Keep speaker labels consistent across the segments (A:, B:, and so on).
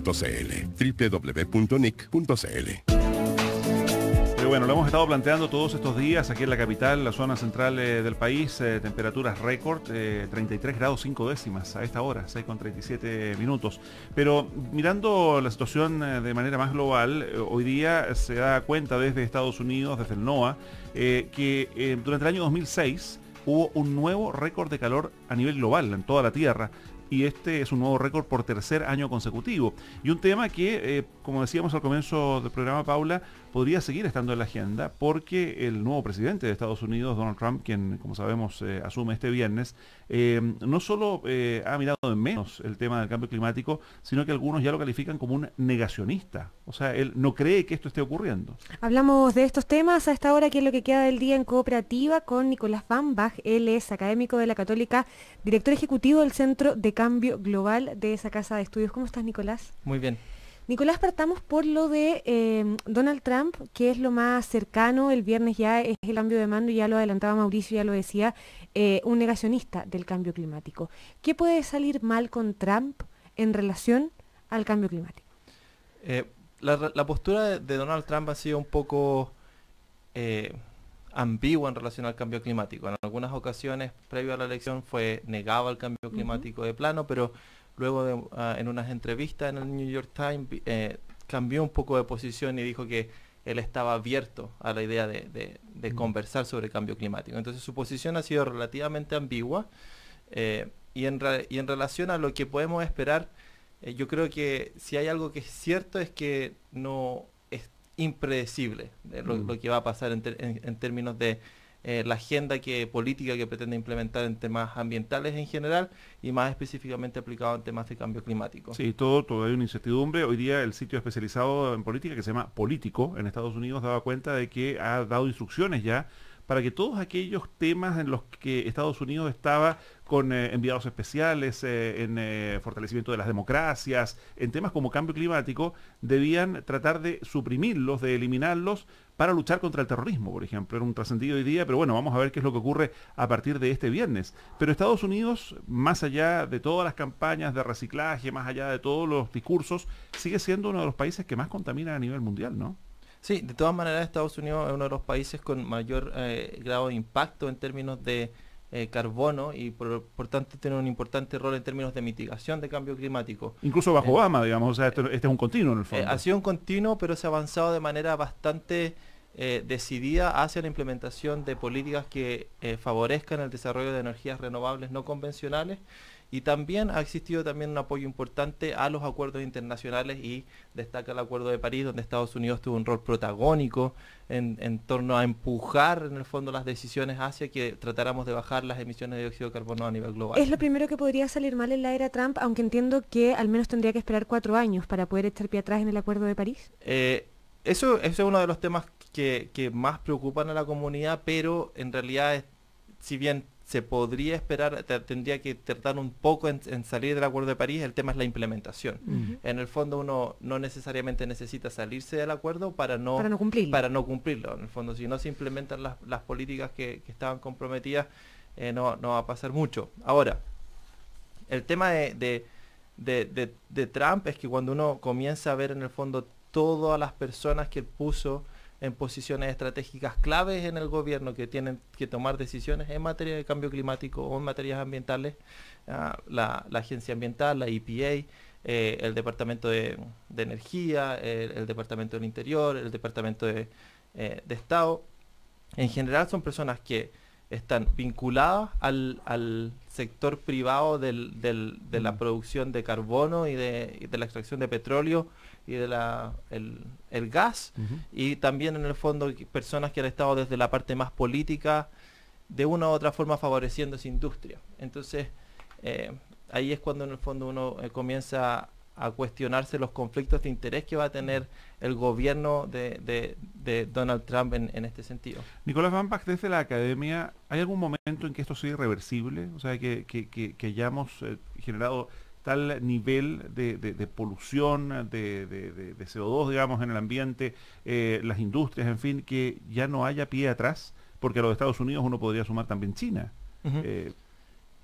A: www.nic.cl bueno, lo hemos estado planteando todos estos días aquí en la capital, la zona central eh, del país, eh, temperaturas récord, 33 eh, grados 5 décimas a esta hora, 6 con 37 minutos. Pero mirando la situación de manera más global, hoy día se da cuenta desde Estados Unidos, desde el NOAA, que durante el año 2006 hubo un nuevo récord de calor a nivel global en toda la Tierra y este es un nuevo récord por tercer año consecutivo. Y un tema que, eh, como decíamos al comienzo del programa, Paula, podría seguir estando en la agenda porque el nuevo presidente de Estados Unidos, Donald Trump, quien, como sabemos, eh, asume este viernes, eh, no solo ha mirado de menos el tema del cambio climático, sino que algunos ya lo califican como un negacionista. O sea, él no cree que esto esté ocurriendo.
B: Hablamos de estos temas a esta hora, que es lo que queda del día en cooperativa con Nicolás Van Bach. Él es académico de la Católica, director ejecutivo del Centro de Cambio cambio global de esa casa de estudios. ¿Cómo estás, Nicolás? Muy bien. Nicolás, partamos por lo de em, Donald Trump, que es lo más cercano, el viernes ya es el cambio de mando, ya lo adelantaba Mauricio, ya lo decía, eh, un negacionista del cambio climático. ¿Qué puede salir mal con Trump en relación al cambio climático?
C: Eh, la, la, postura de Donald Trump ha sido un poco eh, ambigua en relación al cambio climático. En algunas ocasiones, previo a la elección, fue negado al cambio climático de plano, pero luego ah, en unas entrevistas en el New York Times eh, cambió un poco de posición y dijo que él estaba abierto a la idea de, conversar sobre el cambio climático. Entonces su posición ha sido relativamente ambigua eh, y, en relación a lo que podemos esperar, eh, yo creo que si hay algo que es cierto es que no impredecible eh, mm. lo, que va a pasar en, términos de eh, la agenda que, política que pretende implementar en temas ambientales en general y más específicamente aplicado en temas de cambio climático. Sí,
A: todo, todavía hay una incertidumbre. Hoy día el sitio especializado en política que se llama Político en Estados Unidos daba cuenta de que ha dado instrucciones ya para que todos aquellos temas en los que Estados Unidos estaba con eh, enviados especiales, eh, en eh, fortalecimiento de las democracias, en temas como cambio climático, debían tratar de suprimirlos, de eliminarlos para luchar contra el terrorismo, por ejemplo. Era un trascendido hoy día, pero bueno, vamos a ver qué es lo que ocurre a partir de este viernes. Pero Estados Unidos, más allá de todas las campañas de reciclaje, más allá de todos los discursos, sigue siendo uno de los países que más contamina a nivel mundial, ¿no? Sí, de todas maneras Estados
C: Unidos es uno de los países con mayor eh, grado de impacto en términos de eh, carbono y por, tanto tiene un importante rol en términos de mitigación de cambio climático.
A: Incluso bajo eh, Obama, digamos, o sea, este es un continuo en el fondo. ha
C: sido un continuo, pero se ha avanzado de manera bastante decidida hacia la implementación de políticas que favorezcan el desarrollo de energías renovables no convencionales y también ha existido también un apoyo importante a los acuerdos internacionales y destaca el Acuerdo de París, donde Estados Unidos tuvo un rol protagónico en, torno a empujar en el fondo las decisiones hacia que tratáramos de bajar las emisiones de dióxido de carbono a nivel global. Es lo
B: primero que podría salir mal en la era Trump, aunque entiendo que al menos tendría que esperar cuatro años para poder echar pie atrás en el Acuerdo de París.
C: Eh, eso, es uno de los temas que, más preocupan a la comunidad, pero en realidad si bien se podría esperar, tendría que tratar un poco en, salir del Acuerdo de París, el tema es la implementación. En el fondo uno no necesariamente necesita salirse del acuerdo para no, para no, cumplirlo. Para no cumplirlo. En el fondo, si no se implementan las, políticas que, estaban comprometidas, eh, no, no va a pasar mucho. Ahora, el tema de, de, Trump es que cuando uno comienza a ver en el fondo todas las personas que puso, en posiciones estratégicas claves en el gobierno que tienen que tomar decisiones en materia de cambio climático o en materias ambientales, la, agencia ambiental, la EPA, eh, el Departamento de, Energía, el, Departamento del Interior, el Departamento de eh, Estado. En general son personas que están vinculadas al, sector privado de la mm. producción de carbono y de, la extracción de petróleo y de el, gas y también en el fondo personas que han estado desde la parte más política de una u otra forma favoreciendo esa industria. Entonces, eh, ahí es cuando en el fondo uno eh, comienza comienza a cuestionarse los conflictos de interés que va a tener el gobierno de, de, Donald Trump en, en, este sentido.
A: Nicolás Bambach, desde la academia, ¿hay algún momento en que esto sea irreversible? O sea, que, que, que, hayamos eh, generado tal nivel de, de polución, de, CO2, digamos, en el ambiente, eh, las industrias, en fin, que ya no haya pie atrás, porque a los Estados Unidos uno podría sumar también China.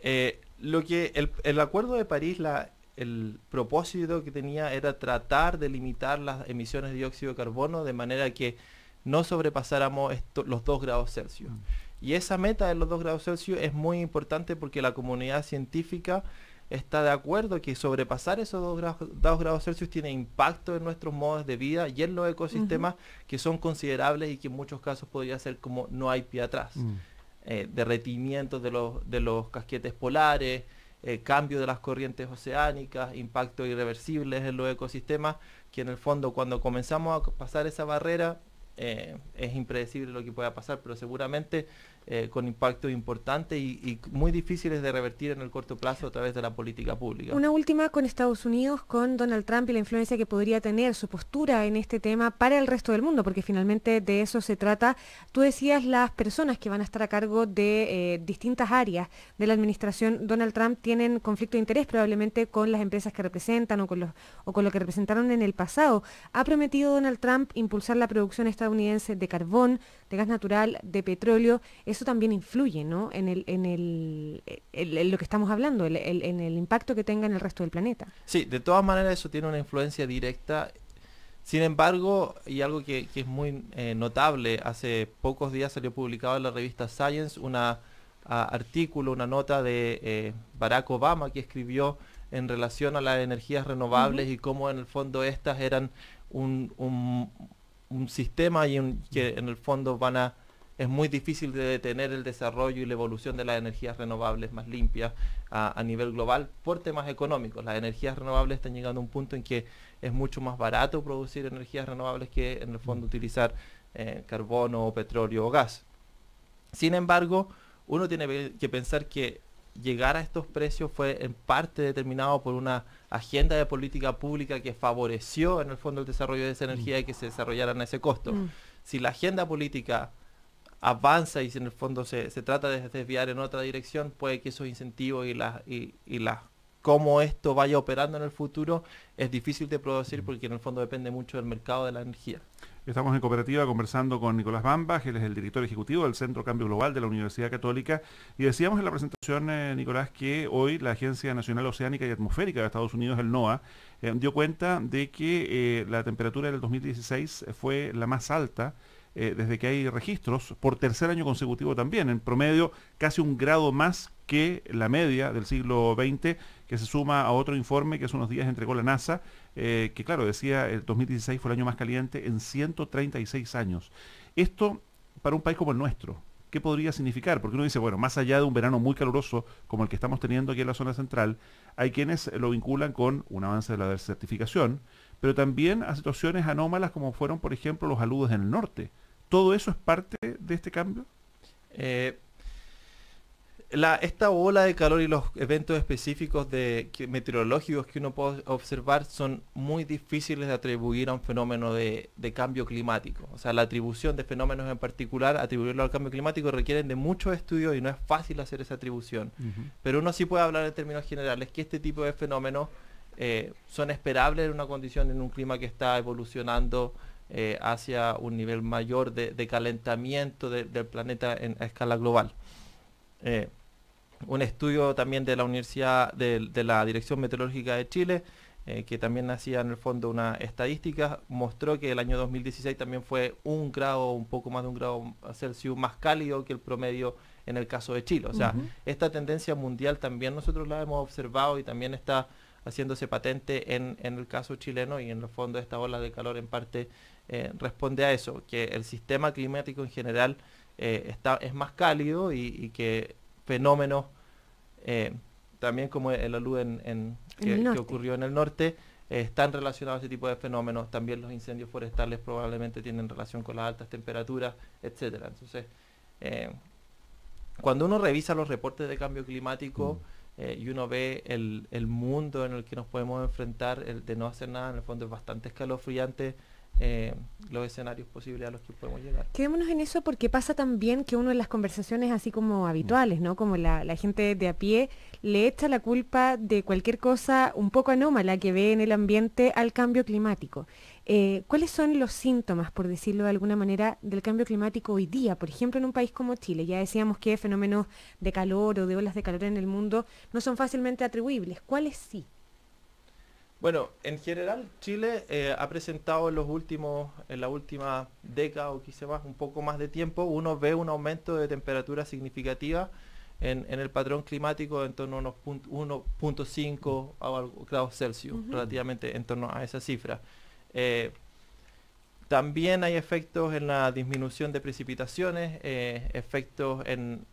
C: Eh, lo que el, el, Acuerdo de París, la el propósito que tenía era tratar de limitar las emisiones de dióxido de carbono de manera que no sobrepasáramos los 2 grados Celsius. Mm. Y esa meta de los 2 grados Celsius es muy importante porque la comunidad científica está de acuerdo que sobrepasar esos 2 grados, Celsius tiene impacto en nuestros modos de vida y en los ecosistemas que son considerables y que en muchos casos podría ser como no hay pie atrás. Mm. Eh, derretimientos de los, de los casquetes polares, eh, cambio de las corrientes oceánicas, impactos irreversibles en los ecosistemas, que en el fondo cuando comenzamos a pasar esa barrera eh, es impredecible lo que pueda pasar, pero seguramente eh, con impacto importante y, muy difíciles de revertir en el corto plazo a través de la política pública. Una
B: última con Estados Unidos, con Donald Trump y la influencia que podría tener su postura en este tema para el resto del mundo, porque finalmente de eso se trata. Tú decías las personas que van a estar a cargo de eh, distintas áreas de la administración Donald Trump tienen conflicto de interés probablemente con las empresas que representan o con, los, o con lo que representaron en el pasado. Ha prometido Donald Trump impulsar la producción estadounidense de carbón, de gas natural, de petróleo eso también influye ¿no? en, el, en, el, lo que estamos hablando, en el impacto que tenga en el resto del planeta.
C: Sí, de todas maneras eso tiene una influencia directa. Sin embargo, y algo que, es muy eh, notable, hace pocos días salió publicado en la revista Science un artículo, una nota de eh, Barack Obama que escribió en relación a las energías renovables y cómo en el fondo estas eran un, un, sistema y que en el fondo van a es muy difícil de detener el desarrollo y la evolución de las energías renovables más limpias a, nivel global por temas económicos. Las energías renovables están llegando a un punto en que es mucho más barato producir energías renovables que en el fondo utilizar eh, carbono o petróleo o gas. Sin embargo, uno tiene que pensar que llegar a estos precios fue en parte determinado por una agenda de política pública que favoreció en el fondo el desarrollo de esa mm. energía y que se desarrollaran a ese costo. Mm. Si la agenda política avanza y si en el fondo se, trata de desviar en otra dirección, puede que esos incentivos y y, cómo esto vaya operando en el futuro es difícil de producir mm. porque en el fondo depende mucho del mercado de la energía.
A: Estamos en cooperativa conversando con Nicolás Bamba, él es el director ejecutivo del Centro Cambio Global de la Universidad Católica. Y decíamos en la presentación, eh, Nicolás, que hoy la Agencia Nacional Oceánica y Atmosférica de Estados Unidos, el NOAA, eh, dio cuenta de que eh, la temperatura del 2016 fue la más alta eh, desde que hay registros, por tercer año consecutivo también, en promedio casi un grado más que la media del siglo XX, que se suma a otro informe que hace unos días entregó la NASA, eh, que claro, decía el 2016 fue el año más caliente en 136 años. Esto para un país como el nuestro, ¿qué podría significar? Porque uno dice, bueno, más allá de un verano muy caluroso como el que estamos teniendo aquí en la zona central, hay quienes lo vinculan con un avance de la desertificación, pero también a situaciones anómalas como fueron, por ejemplo, los aludes en el norte, ¿Todo eso es parte de este cambio? Eh, esta ola
C: de calor y los eventos específicos de, meteorológicos que uno puede observar son muy difíciles de atribuir a un fenómeno de, cambio climático. O sea, la atribución de fenómenos en particular, atribuirlo al cambio climático, requieren de muchos estudios y no es fácil hacer esa atribución. Pero uno sí puede hablar en términos generales que este tipo de fenómenos eh, son esperables en una condición, en un clima que está evolucionando eh, hacia un nivel mayor de, calentamiento del planeta en, a escala global. Eh, un estudio también de la Universidad de, la Dirección Meteorológica de Chile, eh, que también hacía en el fondo una estadística, mostró que el año 2016 también fue un grado, un poco más de un grado Celsius más cálido que el promedio en el caso de Chile. O sea, esta tendencia mundial también nosotros la hemos observado y también está haciéndose patente en, en el caso chileno y en el fondo esta ola de calor en parte eh, responde a eso, que el sistema climático en general eh, está, es más cálido y, que fenómenos eh, también como el luz en, que, ocurrió en el norte están relacionados a ese tipo de fenómenos, también los incendios forestales probablemente tienen relación con las altas temperaturas, etcétera. Entonces, cuando uno revisa los reportes de cambio climático, mm. y uno ve el, el, mundo en el que nos podemos enfrentar, el de no hacer nada, en el fondo es bastante escalofriante eh, los escenarios posibles a los que podemos llegar.
B: Quedémonos en eso porque pasa también que uno en las conversaciones así como mm. habituales, ¿no? Como la, gente de a pie le echa la culpa de cualquier cosa un poco anómala que ve en el ambiente al cambio climático. Eh, ¿Cuáles son los síntomas, por decirlo de alguna manera, del cambio climático hoy día? Por ejemplo, en un país como Chile, ya decíamos que fenómenos de calor o de olas de calor en el mundo no son fácilmente atribuibles. ¿Cuáles sí?
C: Bueno, en general Chile eh, ha presentado en los últimos, en la última década o quizá un poco más de tiempo, uno ve un aumento de temperatura significativa en, el patrón climático en torno a unos 1.5 grados Celsius, relativamente en torno a esa cifra. Eh, también hay efectos en la disminución de precipitaciones, eh, efectos en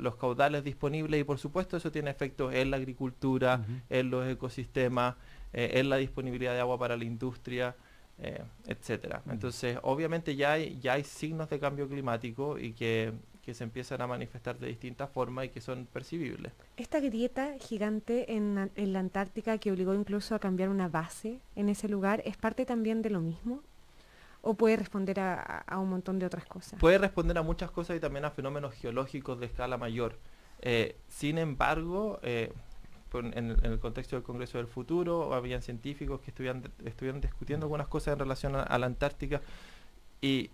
C: los caudales disponibles y por supuesto eso tiene efectos en la agricultura, en los ecosistemas, eh, en la disponibilidad de agua para la industria, eh, etcétera. Entonces, obviamente ya hay, ya hay signos de cambio climático y que, se empiezan a manifestar de distintas formas y que son percibibles.
B: Esta grieta gigante en, en la Antártica que obligó incluso a cambiar una base en ese lugar, ¿es parte también de lo mismo? o puede responder a, un montón de otras cosas.
C: Puede responder a muchas cosas y también a fenómenos geológicos de escala mayor. Eh, sin embargo, eh, en, el contexto del Congreso del Futuro, habían científicos que estuvieran, discutiendo algunas cosas en relación a, la Antártica y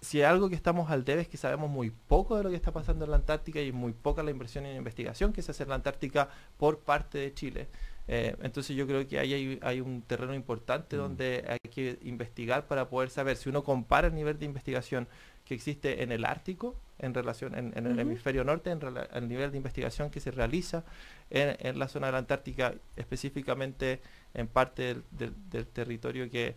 C: si hay algo que estamos al debe es que sabemos muy poco de lo que está pasando en la Antártica y muy poca la inversión en investigación que se hace en la Antártica por parte de Chile. Eh, entonces yo creo que ahí hay, un terreno importante mm. donde hay que investigar para poder saber si uno compara el nivel de investigación que existe en el Ártico en relación en, el hemisferio norte, en el nivel de investigación que se realiza en, la zona de la Antártica, específicamente en parte del, territorio que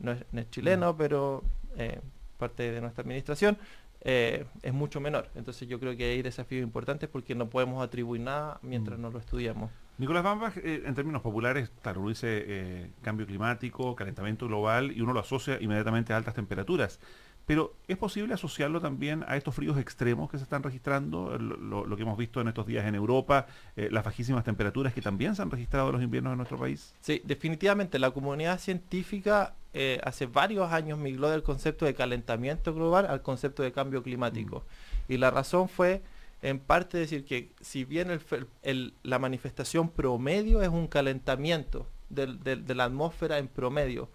C: no es, chileno, mm. pero eh, parte de nuestra administración, eh, es mucho menor. Entonces yo creo que hay desafíos importantes porque no podemos atribuir nada mientras mm. no lo estudiamos.
A: Nicolás Bambach, eh, en términos populares, tal uno dice eh, cambio climático, calentamiento global, y uno lo asocia inmediatamente a altas temperaturas. Pero ¿es posible asociarlo también a estos fríos extremos que se están registrando, lo, que hemos visto en estos días en Europa, eh, las bajísimas temperaturas que también se han registrado en los inviernos en nuestro país?
C: Sí, definitivamente la comunidad científica hace varios años migró del concepto de calentamiento global al concepto de cambio climático. Mm. Y la razón fue en parte decir que si bien la manifestación promedio es un calentamiento de la atmósfera en promedio,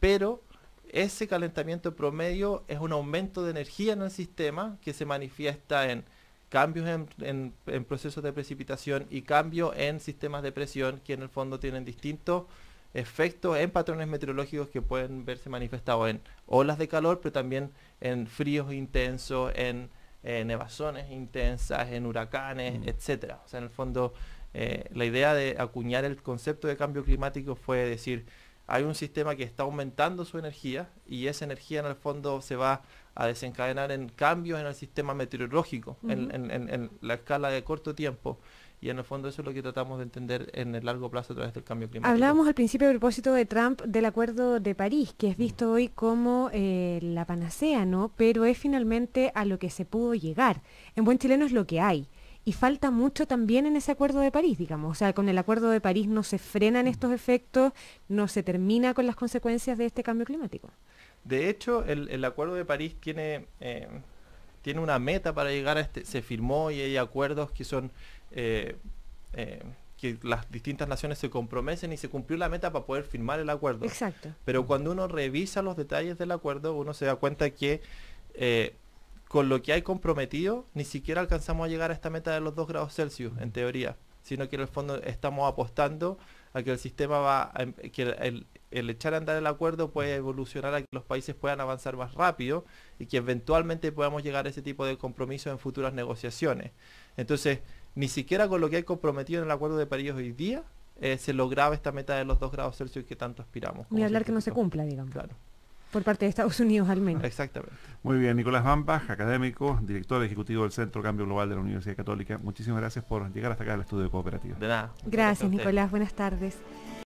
C: pero ese calentamiento promedio es un aumento de energía en el sistema que se manifiesta en cambios en, procesos de precipitación y cambio en sistemas de presión que en el fondo tienen distintos efectos en patrones meteorológicos que pueden verse manifestados en olas de calor, pero también en fríos intensos, en en eh, nevazones intensas, en huracanes, mm. etcétera. O sea, en el fondo, eh, la idea de acuñar el concepto de cambio climático fue decir, hay un sistema que está aumentando su energía y esa energía en el fondo se va a desencadenar en cambios en el sistema meteorológico, en, la escala de corto tiempo y en el fondo eso es lo que tratamos de entender en el largo plazo a través del cambio climático. Hablábamos
B: al principio a propósito de Trump del Acuerdo de París, que es mm. visto hoy como eh, la panacea, ¿no? Pero es finalmente a lo que se pudo llegar. En buen chileno es lo que hay. Y falta mucho también en ese acuerdo de París, digamos. O sea, con el acuerdo de París no se frenan mm. estos efectos, no se termina con las consecuencias de este cambio climático.
C: De hecho, el, acuerdo de París tiene... Eh, tiene una meta para llegar a este, se firmó y hay acuerdos que son eh, eh, que las distintas naciones se comprometen y se cumplió la meta para poder firmar el acuerdo. Exacto. Pero cuando uno revisa los detalles del acuerdo, uno se da cuenta que eh, con lo que hay comprometido, ni siquiera alcanzamos a llegar a esta meta de los 2 grados Celsius, en teoría, sino que en el fondo estamos apostando a que el sistema va, em, que el, el echar a andar el acuerdo puede evolucionar a que los países puedan avanzar más rápido y que eventualmente podamos llegar a ese tipo de compromiso en futuras negociaciones. Entonces, ni siquiera con lo que hay comprometido en el Acuerdo de París hoy día eh, se lograba esta meta de los
A: 2 grados Celsius que tanto aspiramos.
B: Ni hablar que no se cumpla, digamos. Claro. Por parte de Estados Unidos al menos. Exactamente.
A: Muy bien, Nicolás Bambach, académico, director ejecutivo del Centro Cambio Global de la Universidad Católica. Muchísimas gracias por llegar hasta acá al estudio de cooperativa.
C: De nada.
B: gracias Nicolás. Buenas tardes.